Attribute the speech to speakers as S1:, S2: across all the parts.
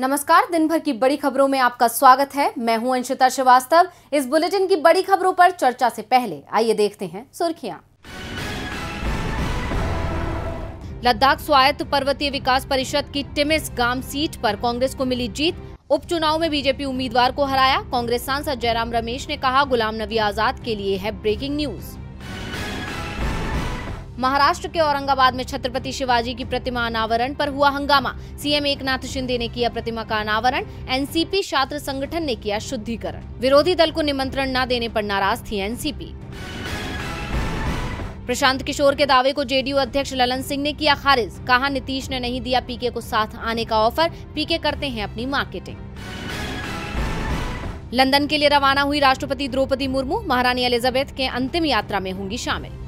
S1: नमस्कार दिन भर की बड़ी खबरों में आपका स्वागत है मैं हूं अंशिता श्रीवास्तव इस बुलेटिन की बड़ी खबरों पर चर्चा से पहले आइए देखते हैं सुर्खियां लद्दाख स्वायत्त पर्वतीय विकास परिषद की टिमिस गांव सीट पर कांग्रेस को मिली जीत उपचुनाव में बीजेपी उम्मीदवार को हराया कांग्रेस सांसद जयराम रमेश ने कहा गुलाम नबी आजाद के लिए है ब्रेकिंग न्यूज महाराष्ट्र के औरंगाबाद में छत्रपति शिवाजी की प्रतिमा अनावरण पर हुआ हंगामा सीएम एकनाथ शिंदे ने किया प्रतिमा का अनावरण एनसीपी छात्र संगठन ने किया शुद्धिकरण विरोधी दल को निमंत्रण न देने पर नाराज थी एनसीपी प्रशांत किशोर के दावे को जेडीयू अध्यक्ष ललन सिंह ने किया खारिज कहा नीतीश ने नहीं दिया पीके को साथ आने का ऑफर पीके करते हैं अपनी मार्केटिंग लंदन के लिए रवाना हुई राष्ट्रपति द्रौपदी मुर्मू महारानी एलिजाबेथ के अंतिम यात्रा में होंगी शामिल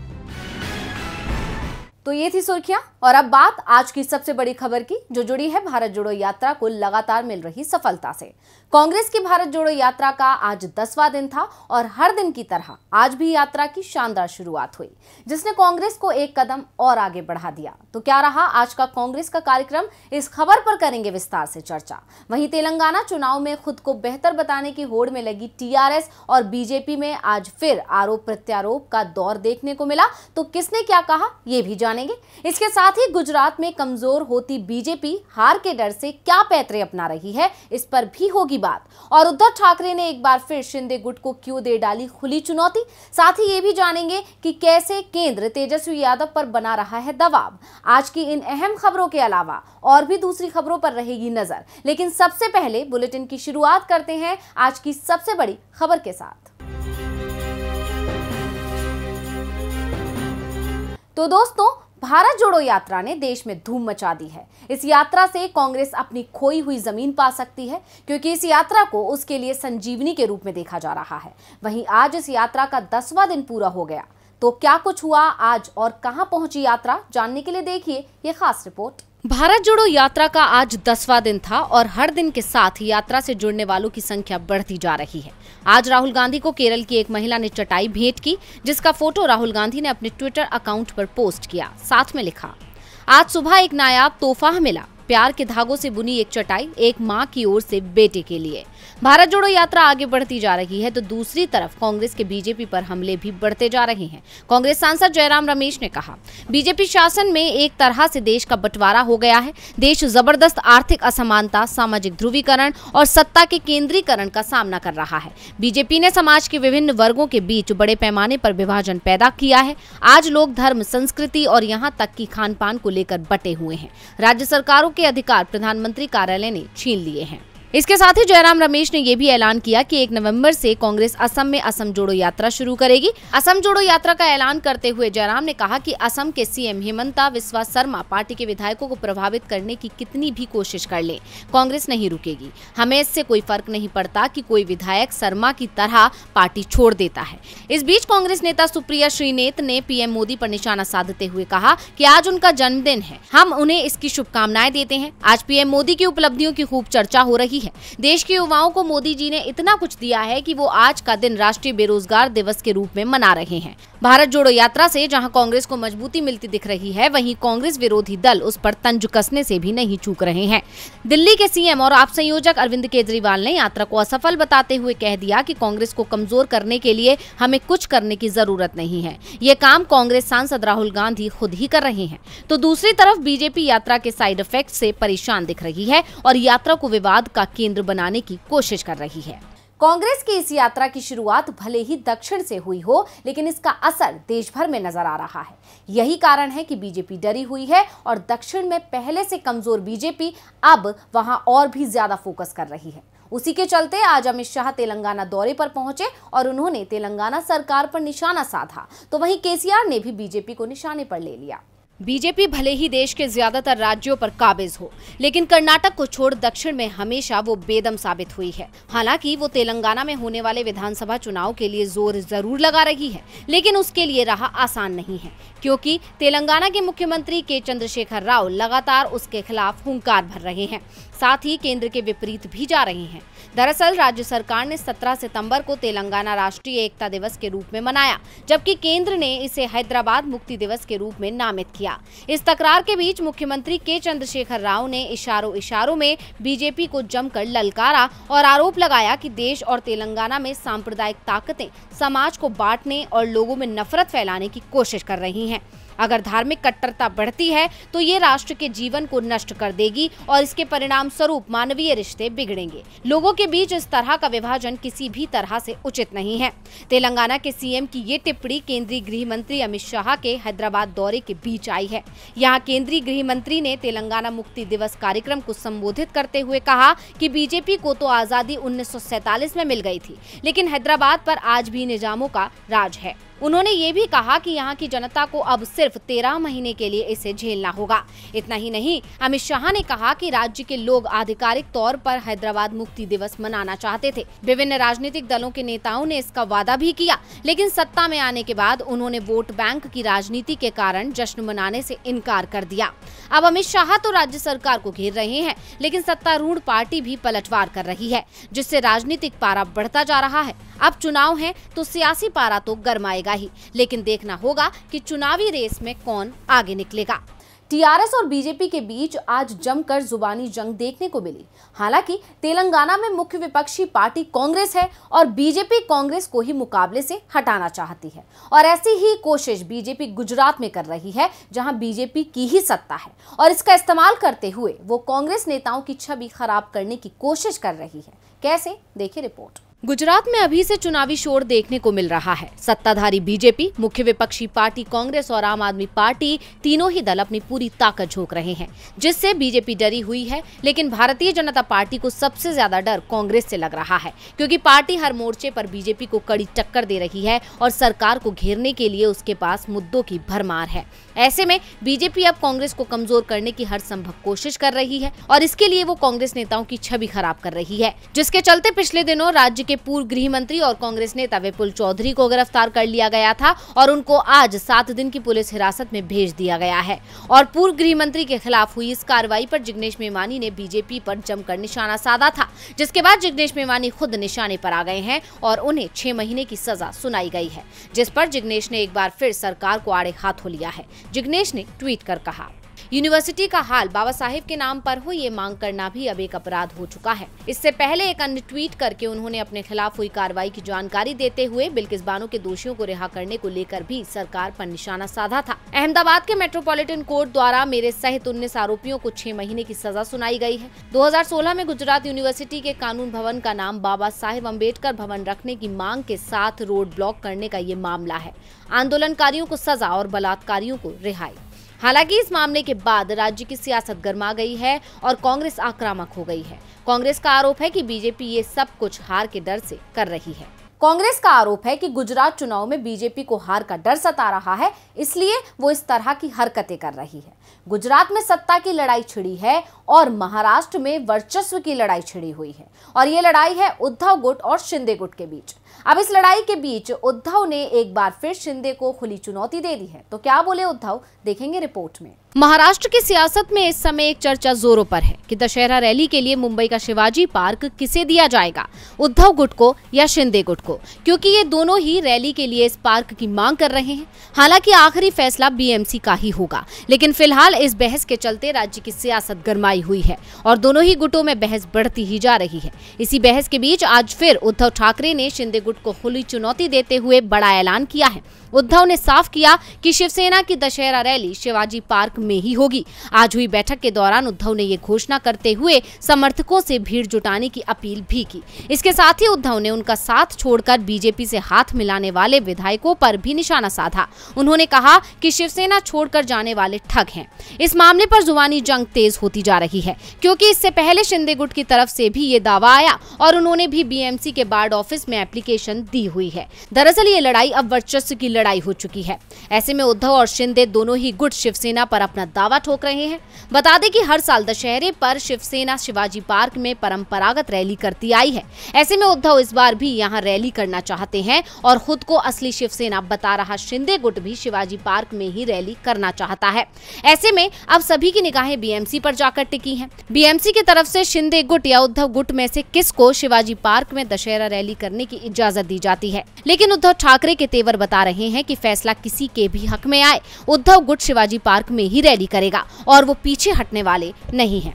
S1: तो ये थी सुर्खियां और अब बात आज की सबसे बड़ी खबर की जो जुड़ी है भारत जोड़ो यात्रा को लगातार मिल रही सफलता से कांग्रेस की भारत जोड़ो यात्रा का आज दसवां दिन था और हर दिन की तरह आज भी यात्रा की शानदार शुरुआत हुई जिसने कांग्रेस को एक कदम और आगे बढ़ा दिया तो क्या रहा आज का कांग्रेस का कार्यक्रम इस खबर पर करेंगे विस्तार से चर्चा वही तेलंगाना चुनाव में खुद को बेहतर बताने की होड़ में लगी टीआरएस और बीजेपी में आज फिर आरोप प्रत्यारोप का दौर देखने को मिला तो किसने क्या कहा यह भी जान जानेंगे इसके साथ ही गुजरात में कमजोर होती बीजेपी हार के डर से क्या पैतरे अपना रही है इस पर भी होगी बात और उद्धव ठाकरे ने एक बार फिर शिंदे गुट को क्यों दे डाली खुली चुनौती साथ ही ये भी जानेंगे कि कैसे केंद्र तेजस्वी यादव पर बना रहा है दबाव आज की इन अहम खबरों के अलावा और भी दूसरी खबरों पर रहेगी नजर लेकिन सबसे पहले बुलेटिन की शुरुआत करते हैं आज की सबसे बड़ी खबर के साथ तो दोस्तों भारत जोड़ो यात्रा ने देश में धूम मचा दी है इस यात्रा से कांग्रेस अपनी खोई हुई जमीन पा सकती है क्योंकि इस यात्रा को उसके लिए संजीवनी के रूप में देखा जा रहा है वहीं आज इस यात्रा का दसवां दिन पूरा हो गया तो क्या कुछ हुआ आज और कहां पहुंची यात्रा जानने के लिए देखिए ये खास रिपोर्ट भारत जोड़ो यात्रा का आज दसवां दिन था और हर दिन के साथ यात्रा से जुड़ने वालों की संख्या बढ़ती जा रही है आज राहुल गांधी को केरल की एक महिला ने चटाई भेंट की जिसका फोटो राहुल गांधी ने अपने ट्विटर अकाउंट पर पोस्ट किया साथ में लिखा आज सुबह एक नायाब तोहफा मिला प्यार के धागों से बुनी एक चटाई एक माँ की ओर से बेटे के लिए भारत जोड़ो यात्रा आगे बढ़ती जा रही है तो दूसरी तरफ कांग्रेस के बीजेपी पर हमले भी बढ़ते जा रहे हैं कांग्रेस सांसद जयराम रमेश ने कहा बीजेपी शासन में एक तरह से देश का बंटवारा हो गया है देश जबरदस्त आर्थिक असमानता सामाजिक ध्रुवीकरण और सत्ता के केंद्रीकरण का सामना कर रहा है बीजेपी ने समाज के विभिन्न वर्गो के बीच बड़े पैमाने पर विभाजन पैदा किया है आज लोग धर्म संस्कृति और यहाँ तक की खान पान को लेकर बटे हुए हैं राज्य सरकारों के अधिकार प्रधानमंत्री कार्यालय ने छीन लिए हैं इसके साथ ही जयराम रमेश ने यह भी ऐलान किया कि एक नवंबर से कांग्रेस असम में असम जोड़ो यात्रा शुरू करेगी असम जोड़ो यात्रा का ऐलान करते हुए जयराम ने कहा कि असम के सीएम हेमंता विश्वास शर्मा पार्टी के विधायकों को प्रभावित करने की कितनी भी कोशिश कर ले कांग्रेस नहीं रुकेगी हमें इससे कोई फर्क नहीं पड़ता की कोई विधायक शर्मा की तरह पार्टी छोड़ देता है इस बीच कांग्रेस नेता सुप्रिया श्रीनेत ने पीएम मोदी आरोप निशाना साधते हुए कहा की आज उनका जन्मदिन है हम उन्हें इसकी शुभकामनाएं देते हैं आज पीएम मोदी की उपलब्धियों की खूब चर्चा हो रही है देश के युवाओं को मोदी जी ने इतना कुछ दिया है कि वो आज का दिन राष्ट्रीय बेरोजगार दिवस के रूप में मना रहे हैं भारत जोड़ो यात्रा से जहां कांग्रेस को मजबूती मिलती दिख रही है वहीं कांग्रेस विरोधी दल उस पर तंज कसने से भी नहीं चूक रहे हैं दिल्ली के सीएम और आप संयोजक अरविंद केजरीवाल ने यात्रा को असफल बताते हुए कह दिया कि कांग्रेस को कमजोर करने के लिए हमें कुछ करने की जरूरत नहीं है ये काम कांग्रेस सांसद राहुल गांधी खुद ही कर रहे हैं तो दूसरी तरफ बीजेपी यात्रा के साइड इफेक्ट से परेशान दिख रही है और यात्रा को विवाद का केंद्र बनाने की कोशिश कर रही है कांग्रेस की इस यात्रा की शुरुआत भले ही दक्षिण से हुई हो लेकिन इसका असर देश भर में नजर आ रहा है यही कारण है कि बीजेपी डरी हुई है और दक्षिण में पहले से कमजोर बीजेपी अब वहां और भी ज्यादा फोकस कर रही है उसी के चलते आज अमित शाह तेलंगाना दौरे पर पहुंचे और उन्होंने तेलंगाना सरकार पर निशाना साधा तो वहीं केसीआर ने भी बीजेपी को निशाने पर ले लिया बीजेपी भले ही देश के ज्यादातर राज्यों पर काबिज हो लेकिन कर्नाटक को छोड़ दक्षिण में हमेशा वो बेदम साबित हुई है हालांकि वो तेलंगाना में होने वाले विधानसभा चुनाव के लिए जोर जरूर लगा रही है लेकिन उसके लिए राह आसान नहीं है क्योंकि तेलंगाना के मुख्यमंत्री के चंद्रशेखर राव लगातार उसके खिलाफ हूंकार भर रहे हैं साथ ही केंद्र के विपरीत भी जा रही हैं दरअसल राज्य सरकार ने 17 सितंबर को तेलंगाना राष्ट्रीय एकता दिवस के रूप में मनाया जबकि केंद्र ने इसे हैदराबाद मुक्ति दिवस के रूप में नामित किया इस तकरार के बीच मुख्यमंत्री के चंद्रशेखर राव ने इशारों इशारों में बीजेपी को जमकर ललकारा और आरोप लगाया कि देश और तेलंगाना में सांप्रदायिक ताकतें समाज को बांटने और लोगों में नफरत फैलाने की कोशिश कर रही है अगर धार्मिक कट्टरता बढ़ती है तो ये राष्ट्र के जीवन को नष्ट कर देगी और इसके परिणाम स्वरूप मानवीय रिश्ते बिगड़ेंगे लोगों के बीच इस तरह का विभाजन किसी भी तरह से उचित नहीं है तेलंगाना के सीएम की ये टिप्पणी केंद्रीय गृह मंत्री अमित शाह के हैदराबाद दौरे के बीच आई है यहाँ केंद्रीय गृह मंत्री ने तेलंगाना मुक्ति दिवस कार्यक्रम को संबोधित करते हुए कहा कि बीजेपी को तो आजादी उन्नीस में मिल गई थी लेकिन हैदराबाद पर आज भी निजामों का राज है उन्होंने ये भी कहा कि यहाँ की जनता को अब सिर्फ तेरह महीने के लिए इसे झेलना होगा इतना ही नहीं अमित शाह ने कहा कि राज्य के लोग आधिकारिक तौर पर हैदराबाद मुक्ति दिवस मनाना चाहते थे विभिन्न राजनीतिक दलों के नेताओं ने इसका वादा भी किया लेकिन सत्ता में आने के बाद उन्होंने वोट बैंक की राजनीति के कारण जश्न मनाने ऐसी इनकार कर दिया अब अमित शाह तो राज्य सरकार को घेर रहे हैं लेकिन सत्तारूढ़ पार्टी भी पलटवार कर रही है जिससे राजनीतिक पारा बढ़ता जा रहा है अब चुनाव है तो सियासी पारा तो गर्माएगा ही लेकिन देखना होगा कि चुनावी रेस में कौन आगे निकलेगा टीआरएस और बीजेपी के बीच आज जमकर जुबानी जंग देखने को मिली हालांकि तेलंगाना में मुख्य विपक्षी पार्टी कांग्रेस है और बीजेपी कांग्रेस को ही मुकाबले से हटाना चाहती है और ऐसी ही कोशिश बीजेपी गुजरात में कर रही है जहां बीजेपी की ही सत्ता है और इसका इस्तेमाल करते हुए वो कांग्रेस नेताओं की छवि खराब करने की कोशिश कर रही है कैसे देखिए रिपोर्ट गुजरात में अभी से चुनावी शोर देखने को मिल रहा है सत्ताधारी बीजेपी मुख्य विपक्षी पार्टी कांग्रेस और आम आदमी पार्टी तीनों ही दल अपनी पूरी ताकत झोंक रहे हैं जिससे बीजेपी डरी हुई है लेकिन भारतीय जनता पार्टी को सबसे ज्यादा डर कांग्रेस से लग रहा है क्योंकि पार्टी हर मोर्चे पर बीजेपी को कड़ी टक्कर दे रही है और सरकार को घेरने के लिए उसके पास मुद्दों की भरमार है ऐसे में बीजेपी अब कांग्रेस को कमजोर करने की हर संभव कोशिश कर रही है और इसके लिए वो कांग्रेस नेताओं की छवि खराब कर रही है जिसके चलते पिछले दिनों राज्य के पूर्व गृह मंत्री और कांग्रेस नेता विपुल चौधरी को गिरफ्तार कर लिया गया था और उनको आज सात दिन की पुलिस हिरासत में भेज दिया गया है और पूर्व गृह मंत्री के खिलाफ हुई इस कार्रवाई पर जिग्नेश मेवानी ने बीजेपी पर जमकर निशाना साधा था जिसके बाद जिग्नेश मेवानी खुद निशाने पर आ गए हैं और उन्हें छह महीने की सजा सुनाई गई है जिस पर जिग्नेश ने एक बार फिर सरकार को आड़े हाथों लिया है जिग्नेश ने ट्वीट कर कहा यूनिवर्सिटी का हाल बाबा साहेब के नाम पर हो ये मांग करना भी अब एक अपराध हो चुका है इससे पहले एक अन्य ट्वीट करके उन्होंने अपने खिलाफ हुई कार्रवाई की जानकारी देते हुए बिल्किस बानो के दोषियों को रिहा करने को लेकर भी सरकार पर निशाना साधा था अहमदाबाद के मेट्रोपॉलिटन कोर्ट द्वारा मेरे सहित उन्नीस आरोपियों को छह महीने की सजा सुनाई गई है दो में गुजरात यूनिवर्सिटी के कानून भवन का नाम बाबा साहेब अम्बेडकर भवन रखने की मांग के साथ रोड ब्लॉक करने का ये मामला है आंदोलनकारियों को सजा और बलात्कारियों को रिहाई हालांकि इस मामले के बाद राज्य की सियासत गर्मा गई है और कांग्रेस आक्रामक हो गई है कांग्रेस का आरोप है कि बीजेपी ये सब कुछ हार के डर से कर रही है कांग्रेस का आरोप है कि गुजरात चुनाव में बीजेपी को हार का डर सता रहा है इसलिए वो इस तरह की हरकतें कर रही है गुजरात में सत्ता की लड़ाई छिड़ी है और महाराष्ट्र में वर्चस्व की लड़ाई छिड़ी हुई है और ये लड़ाई है उद्धव गुट और शिंदे गुट के बीच अब इस लड़ाई के बीच उद्धव ने एक बार फिर शिंदे को खुली चुनौती दे दी है तो क्या बोले उद्धव देखेंगे रिपोर्ट में महाराष्ट्र की सियासत में इस समय एक चर्चा जोरों पर है कि दशहरा रैली के लिए मुंबई का शिवाजी पार्क किसे दिया जाएगा उद्धव गुट को या शिंदे गुट को क्योंकि ये दोनों ही रैली के लिए इस पार्क की मांग कर रहे हैं हालांकि आखिरी फैसला बीएमसी का ही होगा लेकिन फिलहाल इस बहस के चलते राज्य की सियासत गर्माई हुई है और दोनों ही गुटों में बहस बढ़ती ही जा रही है इसी बहस के बीच आज फिर उद्धव ठाकरे ने शिंदे गुट को खुली चुनौती देते हुए बड़ा ऐलान किया है उद्धव ने साफ किया की शिवसेना की दशहरा रैली शिवाजी पार्क में ही होगी आज हुई बैठक के दौरान उद्धव ने ये घोषणा करते हुए समर्थकों से भीड़ जुटाने की अपील भी की इसके साथ ही उद्धव ने उनका साथ छोड़कर बीजेपी से हाथ मिलाने वाले विधायकों पर भी निशाना साधा उन्होंने कहा कि शिवसेना छोड़कर जाने वाले ठग हैं इस मामले पर जुबानी जंग तेज होती जा रही है क्योंकि इससे पहले शिंदे गुट की तरफ से भी ये दावा आया और उन्होंने भी बीएमसी के बार्ड ऑफिस में एप्लीकेशन दी हुई है दरअसल ये लड़ाई अब वर्चस्व की लड़ाई हो चुकी है ऐसे में उद्धव और शिंदे दोनों ही गुट शिवसेना पर अपना दावा ठोक रहे हैं बता दें कि हर साल दशहरे पर शिवसेना शिवाजी पार्क में परंपरागत रैली करती आई है ऐसे में उद्धव इस बार भी यहाँ रैली करना चाहते हैं और खुद को असली शिवसेना बता रहा शिंदे गुट भी शिवाजी पार्क में ही रैली करना चाहता है ऐसे में अब सभी की निगाहें बीएमसी पर जाकर टिकी है बीएमसी की तरफ से शिंदे गुट या उद्धव गुट में से किस शिवाजी पार्क में दशहरा रैली करने की इजाजत दी जाती है लेकिन उद्धव ठाकरे के तेवर बता रहे हैं की फैसला किसी के भी हक में आए उद्धव गुट शिवाजी पार्क में ही ही रैली करेगा और वो पीछे हटने वाले नहीं है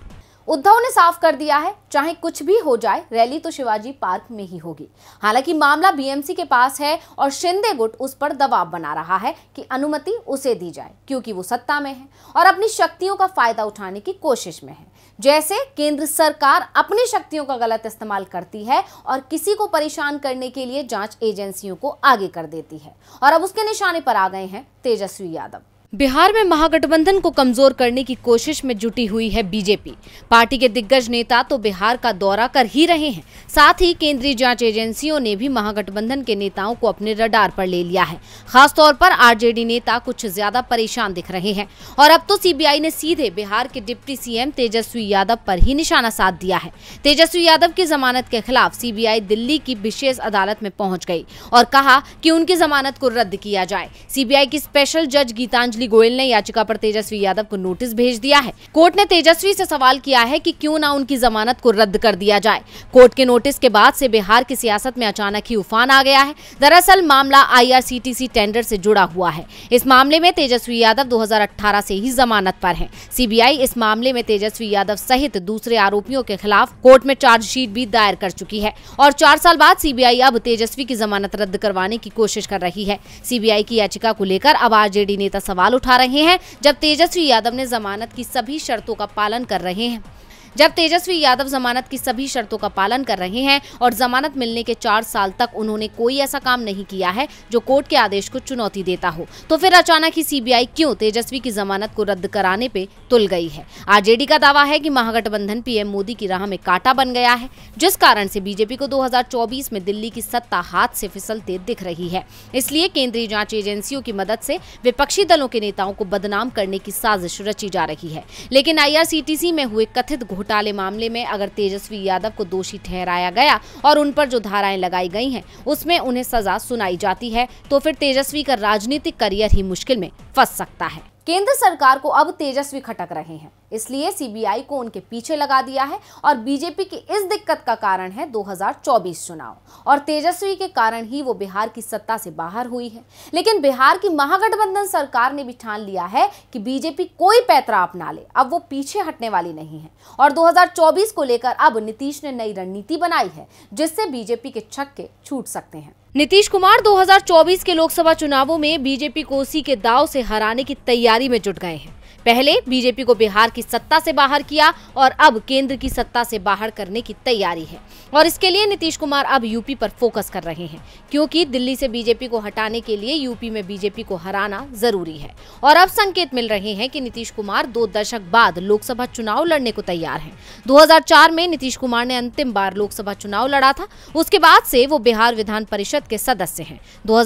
S1: उद्धव ने साफ कर दिया है चाहे कुछ भी हो जाए रैली तो शिवाजी पार्क में ही होगी हालांकि मामला बीएमसी के पास है और शिंदे गुट उस पर दबाव बना रहा है कि अनुमति उसे दी जाए क्योंकि वो सत्ता में है और अपनी शक्तियों का फायदा उठाने की कोशिश में है जैसे केंद्र सरकार अपनी शक्तियों का गलत इस्तेमाल करती है और किसी को परेशान करने के लिए जांच एजेंसियों को आगे कर देती है और अब उसके निशाने पर आ गए हैं तेजस्वी यादव बिहार में महागठबंधन को कमजोर करने की कोशिश में जुटी हुई है बीजेपी पार्टी के दिग्गज नेता तो बिहार का दौरा कर ही रहे हैं साथ ही केंद्रीय जांच एजेंसियों ने भी महागठबंधन के नेताओं को अपने रडार पर ले लिया है खासतौर पर आरजेडी नेता कुछ ज्यादा परेशान दिख रहे हैं और अब तो सीबीआई ने सीधे बिहार के डिप्टी सीएम तेजस्वी यादव पर ही निशाना साध दिया है तेजस्वी यादव की जमानत के खिलाफ सीबीआई दिल्ली की विशेष अदालत में पहुंच गई और कहा कि उनकी जमानत को रद्द किया जाए सीबीआई की स्पेशल जज गीतांजलि अंजलि गोयल ने याचिका पर तेजस्वी यादव को नोटिस भेज दिया है कोर्ट ने तेजस्वी से सवाल किया है कि क्यों ना उनकी जमानत को रद्द कर दिया जाए कोर्ट के नोटिस के बाद से बिहार की सियासत में अचानक ही उफान आ गया है दरअसल मामला आईआरसीटीसी टेंडर से जुड़ा हुआ है इस मामले में तेजस्वी यादव दो से ही जमानत पर है सीबीआई इस मामले में तेजस्वी यादव सहित दूसरे आरोपियों के खिलाफ कोर्ट में चार्जशीट भी दायर कर चुकी है और चार साल बाद सीबीआई अब तेजस्वी की जमानत रद्द करवाने की कोशिश कर रही है सीबीआई की याचिका को लेकर अब आरजेडी नेता सवाल सवाल उठा रहे हैं जब तेजस्वी यादव ने जमानत की सभी शर्तों का पालन कर रहे हैं जब तेजस्वी यादव जमानत की सभी शर्तों का पालन कर रहे हैं और जमानत मिलने के चार साल तक उन्होंने कोई ऐसा काम नहीं किया है जो कोर्ट के आदेश को चुनौती देता हो तो फिर अचानक ही सीबीआई क्यों तेजस्वी की जमानत को रद्द कराने पे तुल गई है आरजेडी का दावा है की महागठबंधन पीएम मोदी की राह में कांटा बन गया है जिस कारण से बीजेपी को 2024 में दिल्ली की सत्ता हाथ से फिसलते दिख रही है इसलिए केंद्रीय जांच एजेंसियों की मदद से विपक्षी दलों के नेताओं को बदनाम करने की साजिश रची जा रही है लेकिन आई में हुए कथित घोटाले घोटाले मामले में अगर तेजस्वी यादव को दोषी ठहराया गया और उन पर जो धाराएं लगाई गई हैं उसमें उन्हें सजा सुनाई जाती है तो फिर तेजस्वी का राजनीतिक करियर ही मुश्किल में फंस सकता है केंद्र सरकार को अब तेजस्वी खटक रहे हैं इसलिए सीबीआई को उनके पीछे लगा दिया है और बीजेपी की इस दिक्कत का कारण है 2024 चुनाव और तेजस्वी के कारण ही वो बिहार की सत्ता से बाहर हुई है लेकिन बिहार की महागठबंधन सरकार ने भी ठान लिया है कि बीजेपी कोई पैतरा अपना ले अब वो पीछे हटने वाली नहीं है और दो को लेकर अब नीतीश ने नई रणनीति बनाई है जिससे बीजेपी के छक्के छूट सकते हैं नीतीश कुमार 2024 के लोकसभा चुनावों में बीजेपी कोसी के दाव से हराने की तैयारी में जुट गए हैं पहले बीजेपी को बिहार की सत्ता से बाहर किया और अब केंद्र की सत्ता से बाहर करने की तैयारी है और इसके लिए नीतीश कुमार अब यूपी पर फोकस कर रहे हैं क्योंकि दिल्ली से बीजेपी को हटाने के लिए यूपी में बीजेपी को हराना जरूरी है और अब संकेत मिल रहे हैं कि नीतीश कुमार दो दशक बाद लोकसभा चुनाव लड़ने को तैयार हैं 2004 में नीतीश कुमार ने अंतिम बार लोकसभा चुनाव लड़ा था उसके बाद से वो बिहार विधान परिषद के सदस्य है दो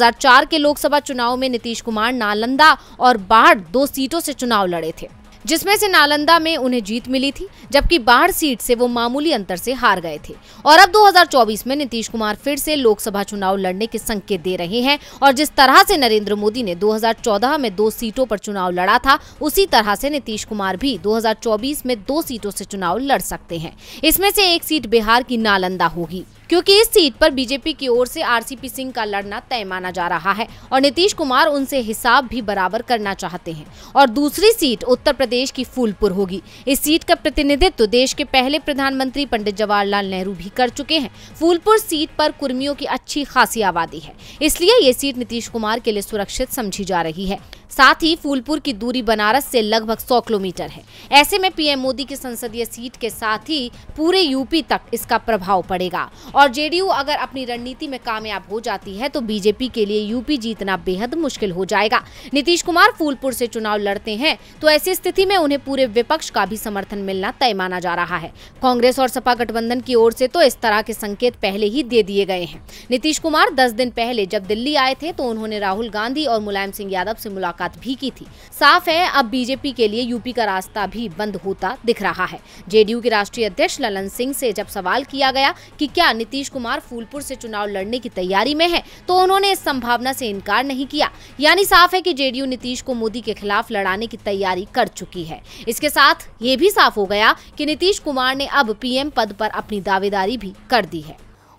S1: के लोकसभा चुनाव में नीतीश कुमार नालंदा और बाढ़ दो सीटों से चुनाव लड़े पड़े थे जिसमें से नालंदा में उन्हें जीत मिली थी जबकि बाढ़ सीट से वो मामूली अंतर से हार गए थे और अब 2024 में नीतीश कुमार फिर से लोकसभा चुनाव लड़ने के संकेत दे रहे हैं और जिस तरह से नरेंद्र मोदी ने 2014 में दो सीटों पर चुनाव लड़ा था उसी तरह से नीतीश कुमार भी 2024 में दो सीटों से चुनाव लड़ सकते हैं इसमें से एक सीट बिहार की नालंदा होगी क्योंकि इस सीट पर बीजेपी की ओर से आरसीपी सिंह का लड़ना तय माना जा रहा है और नीतीश कुमार उनसे हिसाब भी बराबर करना चाहते हैं और दूसरी सीट उत्तर प्रदेश की फूलपुर होगी इस सीट का प्रतिनिधित्व देश के पहले प्रधानमंत्री पंडित जवाहरलाल नेहरू भी कर चुके हैं फूलपुर सीट पर कुर्मियों की अच्छी खासी आबादी है इसलिए ये सीट नीतीश कुमार के लिए सुरक्षित समझी जा रही है साथ ही फूलपुर की दूरी बनारस से लगभग 100 किलोमीटर है ऐसे में पीएम मोदी की संसदीय सीट के साथ ही पूरे यूपी तक इसका प्रभाव पड़ेगा और जेडीयू अगर अपनी रणनीति में कामयाब हो जाती है तो बीजेपी के लिए यूपी जीतना बेहद मुश्किल हो जाएगा नीतीश कुमार फूलपुर से चुनाव लड़ते हैं तो ऐसी स्थिति में उन्हें पूरे विपक्ष का भी समर्थन मिलना तय माना जा रहा है कांग्रेस और सपा गठबंधन की ओर से तो इस तरह के संकेत पहले ही दे दिए गए हैं नीतीश कुमार दस दिन पहले जब दिल्ली आए थे तो उन्होंने राहुल गांधी और मुलायम सिंह यादव से मुलाकात मुलाकात भी की थी साफ है अब बीजेपी के लिए यूपी का रास्ता भी बंद होता दिख रहा है जेडीयू के राष्ट्रीय अध्यक्ष ललन सिंह से जब सवाल किया गया कि क्या नीतीश कुमार फूलपुर से चुनाव लड़ने की तैयारी में है तो उन्होंने इस संभावना से इनकार नहीं किया यानी साफ है की जेडीयू नीतीश को मोदी के खिलाफ लड़ाने की तैयारी कर चुकी है इसके साथ ये भी साफ हो गया की नीतीश कुमार ने अब पीएम पद पर अपनी दावेदारी भी कर दी है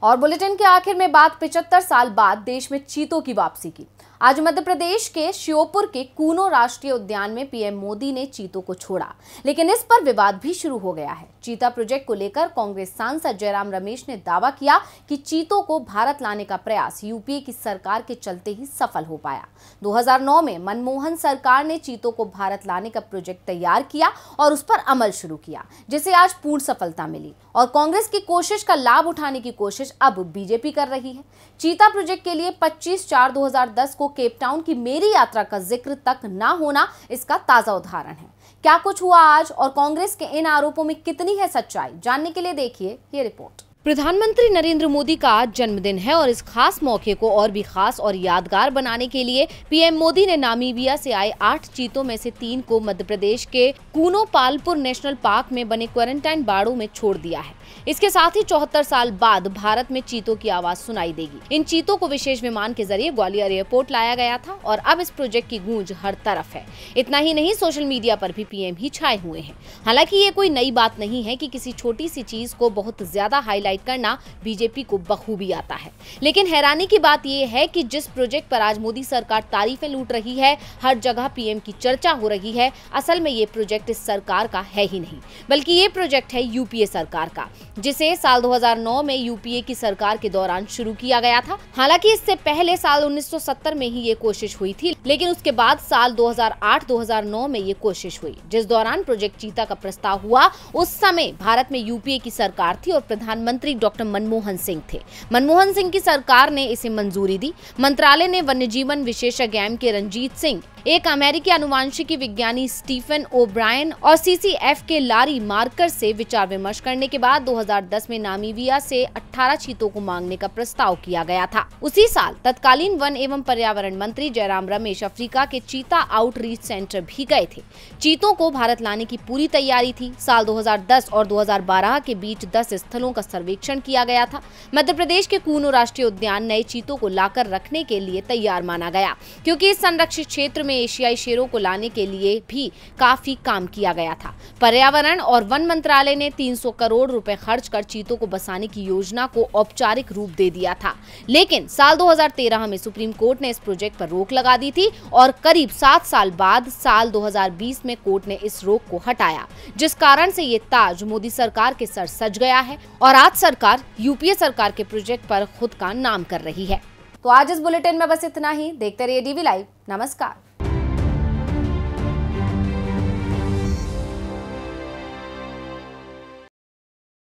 S1: और बुलेटिन के आखिर में बात 75 साल बाद देश में चीतों की वापसी की आज मध्य प्रदेश के श्योपुर के कूनो राष्ट्रीय उद्यान में पीएम मोदी ने चीतों को छोड़ा लेकिन इस पर विवाद भी शुरू हो गया है चीता प्रोजेक्ट को लेकर कांग्रेस सांसद जयराम रमेश ने दावा किया कि चीतों को भारत लाने का प्रयास यूपीए की सरकार के चलते ही सफल हो पाया 2009 में मनमोहन सरकार ने चीतों को भारत लाने का प्रोजेक्ट तैयार किया और उस पर अमल शुरू किया जिसे आज पूर्ण सफलता मिली और कांग्रेस की कोशिश का लाभ उठाने की कोशिश अब बीजेपी कर रही है चीता प्रोजेक्ट के लिए पच्चीस चार दो को केपटाउन की मेरी यात्रा का जिक्र तक ना होना इसका ताज़ा उदाहरण है क्या कुछ हुआ आज और कांग्रेस के इन आरोपों में कितनी है सच्चाई जानने के लिए देखिए ये रिपोर्ट प्रधानमंत्री नरेंद्र मोदी का आज जन्मदिन है और इस खास मौके को और भी खास और यादगार बनाने के लिए पीएम मोदी ने नामीबिया से आए आठ चीतों में से तीन को मध्य प्रदेश के कूनो पालपुर नेशनल पार्क में बने क्वारंटाइन बाड़ों में छोड़ दिया है इसके साथ ही चौहत्तर साल बाद भारत में चीतों की आवाज सुनाई देगी इन चीतों को विशेष विमान के जरिए ग्वालियर एयरपोर्ट लाया गया था और अब इस प्रोजेक्ट की गूंज हर तरफ है इतना ही नहीं सोशल मीडिया पर भी पीएम ही छाए हुए हैं हालांकि ये कोई नई बात नहीं है कि किसी छोटी सी चीज को बहुत ज्यादा हाईलाइट करना बीजेपी को बखूबी आता है लेकिन हैरानी की बात यह है की जिस प्रोजेक्ट पर आज मोदी सरकार तारीफें लूट रही है हर जगह पीएम की चर्चा हो रही है असल में ये प्रोजेक्ट इस सरकार का है ही नहीं बल्कि ये प्रोजेक्ट है यूपीए सरकार का जिसे साल 2009 में यूपीए की सरकार के दौरान शुरू किया गया था हालांकि इससे पहले साल 1970 में ही ये कोशिश हुई थी लेकिन उसके बाद साल 2008-2009 में ये कोशिश हुई जिस दौरान प्रोजेक्ट चीता का प्रस्ताव हुआ उस समय भारत में यूपीए की सरकार थी और प्रधानमंत्री डॉक्टर मनमोहन सिंह थे मनमोहन सिंह की सरकार ने इसे मंजूरी दी मंत्रालय ने जीवन विशेषज्ञ एम के रंजीत सिंह एक अमेरिकी अनुवांशिकी विज्ञानी स्टीफन ओब्रायन और सीसीएफ के लारी मार्कर से विचार विमर्श करने के बाद 2010 में नामीबिया से 18 चीतों को मांगने का प्रस्ताव किया गया था उसी साल तत्कालीन वन एवं पर्यावरण मंत्री जयराम रमेश अफ्रीका के चीता आउटरीच सेंटर भी गए थे चीतों को भारत लाने की पूरी तैयारी थी साल दो और दो के बीच दस स्थलों का सर्वेक्षण किया गया था मध्य प्रदेश के कूनो राष्ट्रीय उद्यान नए चीतों को लाकर रखने के लिए तैयार माना गया क्यूँकी इस संरक्षित क्षेत्र में में एशियाई शेरों को लाने के लिए भी काफी काम किया गया था पर्यावरण और वन मंत्रालय ने 300 करोड़ रुपए खर्च कर चीतों को बसाने की योजना को औपचारिक रूप दे दिया था लेकिन साल 2013 में सुप्रीम कोर्ट ने इस प्रोजेक्ट पर रोक लगा दी थी और करीब सात साल बाद साल दो में कोर्ट ने इस रोक को हटाया जिस कारण ऐसी ये ताज मोदी सरकार के सर सज गया है और आज सरकार यूपीए सरकार के प्रोजेक्ट आरोप खुद का नाम कर रही है तो आज इस बुलेटिन में बस इतना ही देखते रहिए डीवी लाइव नमस्कार